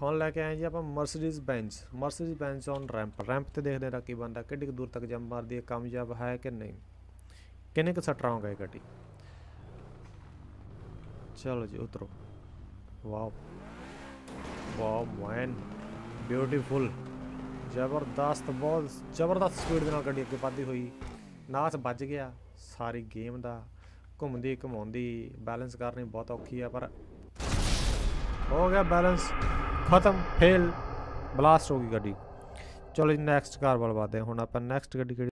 ਹੁਣ ਲੈ ਕੇ ਆਏ ਜੀ ਆਪਾਂ Mercedes Benz Mercedes Benz on ramp ramp ਤੇ ਦੇਖਦੇ ਹਾਂ ਕਿ ਬੰਦਾ ਕਿੰਨੀ ਦੂਰ ਤੱਕ ਜੰਪ ਮਾਰਦੀ ਹੈ ਕਾਮਯਾਬ ਹੈ ਕਿ ਨਹੀਂ ਕਿੰਨੇ ਕੁ ਸਟਰੋਂਗ ਹੈ ਗੱਡੀ ਚਲੋ ਜੀ ਉਤਰੋ ਵਾਓ ਵਾਓ ਮੈਨ ਬਿਊਟੀਫੁਲ ਜ਼ਬਰਦਸਤ ਬਹੁਤ ਜ਼ਬਰਦਸਤ ਸਪੀਡ ਦੇ ਨਾਲ ਗੱਡੀ ਅੱਗੇ ਵੱਧਦੀ ਹੋਈ ਨਾਸ ਵੱਜ ਗਿਆ ਸਾਰੀ ਗੇਮ ਦਾ ਘੁੰਮਦੀ ਘਮਾਉਂਦੀ ਬੈਲੈਂਸ ਕਰਨੀ ਬਹੁਤ ਔਖੀ ਆ ਪਰ ਹੋ ਗਿਆ ਬੈਲੈਂਸ ਖਤਮ ਫੇਲ ਬਲਾਸਟ ਹੋ ਗਈ ਗੱਡੀ ਚਲੋ ਜੀ ਨੈਕਸਟ ਕਾਰ ਵੱਲ ਵਧਦੇ ਹੁਣ ਆਪਾਂ ਨੈਕਸਟ ਗੱਡੀ